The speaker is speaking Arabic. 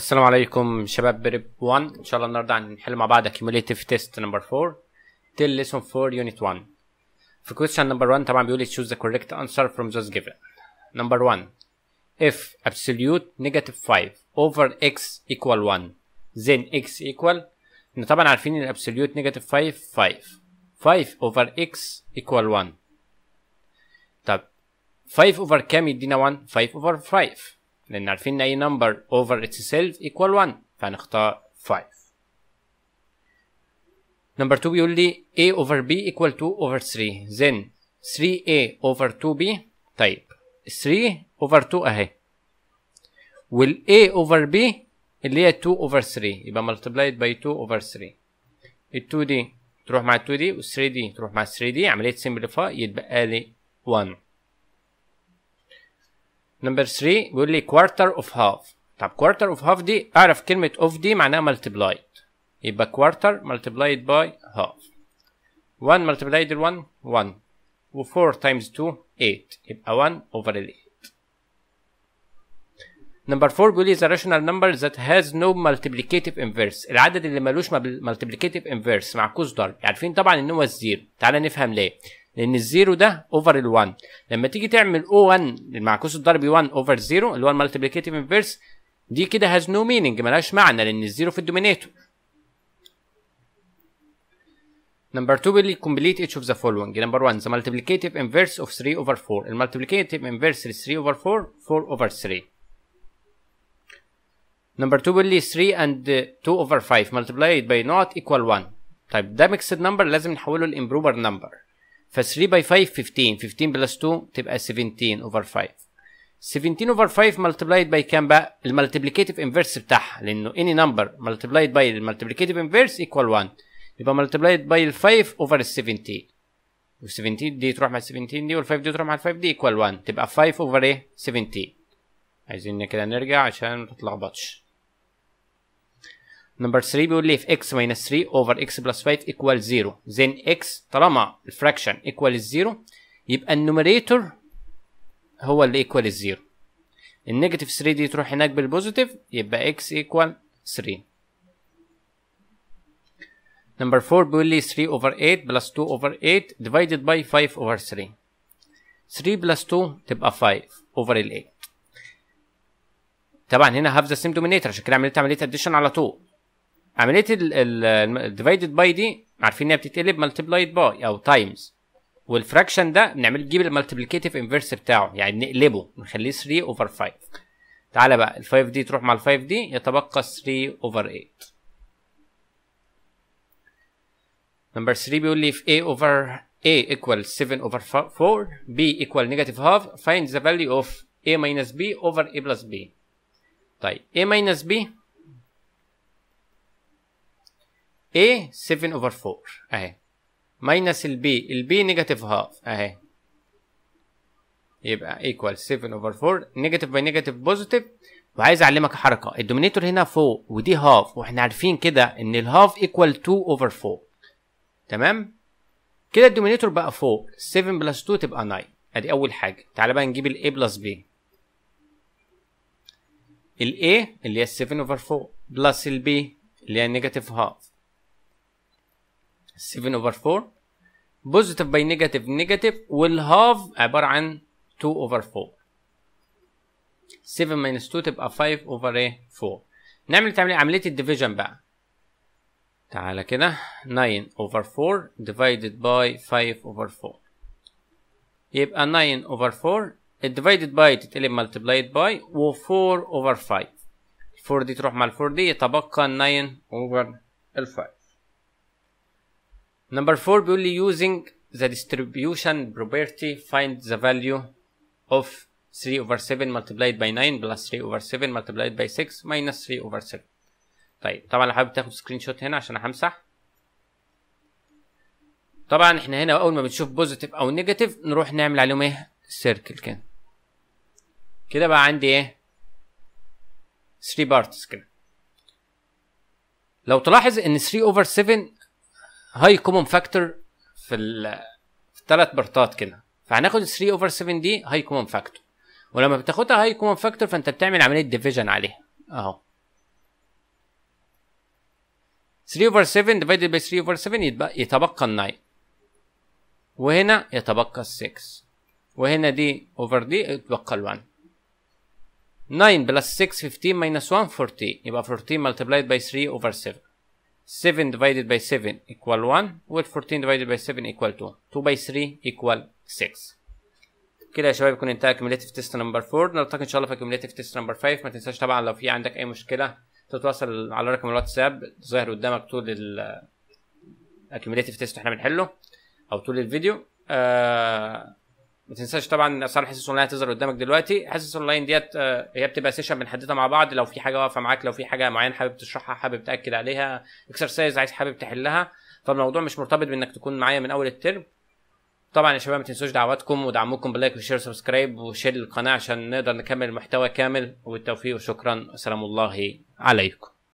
السلام عليكم شباب بريب 1 ان شاء الله النهارده هنحل مع test number 4 till lesson 4 unit 1 في question number 1 طبعا بيقول choose the correct answer from those given number 1 if absolute negative 5 over x equal 1 then x equal ان طبعا عارفين absolute negative 5 5 5 over x equal 1 طب 5 over كام يدينا 1 5 over 5 لان عارفين ان اي نمبر over itself equal 1 فهنختار 5 نمبر 2 بيقول لي a over b equal 2 over 3 then 3a over 2b طيب 3 over 2 اهي وال a over b اللي هي 2 over 3 يبقى multiplied by 2 over 3 ال 2 دي تروح مع ال 2 دي وال 3 دي تروح مع ال 3 دي عمليه simplify يتبقى لي 1 نمبر 3 بيقول لي كوارتر اوف هاف طب كوارتر اوف هاف دي اعرف كلمه اوف دي معناها ملتبلايد يبقى كوارتر ملتبلايد باي هاف 1 ملتبلايد 1 1 و4 تايمز 2 8 يبقى 1 اوفر ال 8 نمبر 4 بيقول لي ذا راشونال نمبر ذات هاز نو ملتبليكيتيف انفيرس العدد اللي ملوش ملتبليكيتيف انفيرس معكوس ضرب عارفين طبعا ان هو الزيرو تعالى نفهم ليه لان الزيرو ده اوفر ال1 لما تيجي تعمل او1 المعكوس الضربي 1 اوفر زيرو اللي هو المالتيبليكيتيف انفيرس دي كده هاز نو مينينج ملهاش معنى لان الزيرو في الدومينيتور نمبر 2 will complete each of the following نمبر 1 the multiplicative inverse of 3 over 4 المالتيبليكيتيف انفيرس ل 3 اوفر 4 4 اوفر 3 نمبر 2 will 3 and 2 over 5 multiplied by not equal 1 طيب ده ميكسد نمبر لازم نحوله لامبروبر نمبر ف 3 باي 5 15 15 بلس 2 تبقى 17 اوفر 5 17 اوفر 5 ملتبلايد باي كام بقى المالتيبليكيتيف انفيرس بتاعها لانه اني نمبر ملتبلايد باي المالتيبليكيتيف انفيرس ايكوال 1 يبقى ملتبلايد باي ال 5 اوفر ال 17 وال 17 دي تروح مع 17 دي وال 5 دي تروح مع 5 دي ايكوال 1 تبقى 5 اوفر ايه 17 عايزين كده نرجع عشان ما تتلخبطش نمبر 3 بيقول لي في اكس ماينس 3 اوفر اكس بلس 5 ايكوال 0 زين اكس طالما الفراكشن ايكوال 0 يبقى النوميريتور هو اللي ايكوال 0 النيجاتيف 3 دي تروح هناك بالبوزيتيف يبقى اكس ايكوال 3 نمبر 4 بيقول لي 3 اوفر 8 بلس 2 اوفر 8 ديفايدد باي 5 اوفر 3 3 بلس 2 تبقى 5 اوفر ال 8 طبعا هنا هاف ذا سيم دومينيتور عشان كده عملت عمليه اديشن على 2 عمليه الديفايدد باي دي عارفين انها بتتقلب ملتبلايد باي او تايمز والفراكشن ده بنعمل نجيب المالتيبليكيتيف انفيرس بتاعه يعني بنقلبه نخليه 3 اوفر 5 تعالى بقى ال 5 دي تروح مع ال 5 دي يتبقى 3 اوفر 8 نمبر 3 بيقول لي if a over a equal 7 over 4 b equal negative half find the value of a minus b over a plus b طيب a minus b A 7 over 4 اهي ماينس ال B ال B نيجاتيف هاف اهي يبقى ايكوال 7 اوفر 4 نيجاتيف باي نيجاتيف بوزيتيف وعايز اعلمك حركه الدومينيتور هنا فوق ودي هاف واحنا عارفين كده ان الهاف ايكوال 2 اوفر 4 تمام كده الدومينيتور بقى فوق 7 بلس 2 تبقى 9 ادي اول حاجه تعالى بقى نجيب الاي بلس بي الاي اللي هي 7 اوفر 4 بلس البي اللي هي نيجاتيف هاف 7 over 4 positive by negative negative will have a bar and 2 over 4 7 minus 2 تبقى 5 over a 4 نعمل تعملي عملية الديفيجن بقى تعالى كده 9 over 4 divided by 5 over 4 يبقى 9 over 4 divided by تتقلي multiplied by و 4 over 5 4 دي تروح مع 4 دي يتبقى 9 over 5 نمبر 4 بيقول لي using the distribution property find the value of 3 over 7 multiplied by 9 plus 3 over 7 multiplied by 6 minus 3 over 7 طيب طبعا لو حابب تاخد سكرين شوت هنا عشان همسح طبعا احنا هنا اول ما بنشوف بوزيتيف او نيجاتيف نروح نعمل عليهم ايه سيركل كده كده بقى عندي ايه 3 بارتس كده لو تلاحظ ان 3 over 7 هاي كومون فاكتور في الثلاث بارتات كده فهناخد 3 اوفر 7 دي هاي كومون فاكتور ولما بتاخدها هاي كومون فاكتور فانت بتعمل عمليه ديفيجن عليها اهو 3 اوفر 7 ديفايد باي 3 اوفر 7 يتبقى ال 9 وهنا يتبقى ال 6 وهنا دي اوفر دي يتبقى ال 1 9 بلس 6 15 ماينس 1 14 يبقى 14 ملتبلايد باي 3 اوفر 7 7 divided by 7 equal 1 وال 14 divided by 7 equal 2 2 by 3 equal 6 كده يا شباب يكون انتهى cumulative تيست نمبر 4 نلتقي ان شاء الله في cumulative تيست نمبر 5 ما تنساش طبعا لو في عندك اي مشكله تتواصل على رقم الواتساب ظاهر قدامك طول ال cumulative تيست احنا بنحله او طول الفيديو آه ما تنساش طبعا اسعار حصص اونلاين هتظهر قدامك دلوقتي حصص اونلاين ديت آه، هي بتبقى سيشن بنحددها مع بعض لو في حاجه واقفه معاك لو في حاجه معينه حابب تشرحها حابب تاكد عليها اكسرسايز عايز حابب تحلها فالموضوع مش مرتبط بانك تكون معايا من اول الترم طبعا يا شباب ما تنسوش دعواتكم ودعمكم باللايك وشير وسبسكرايب وشير القناه عشان نقدر نكمل المحتوى كامل وبالتوفيق وشكرا سلام الله عليكم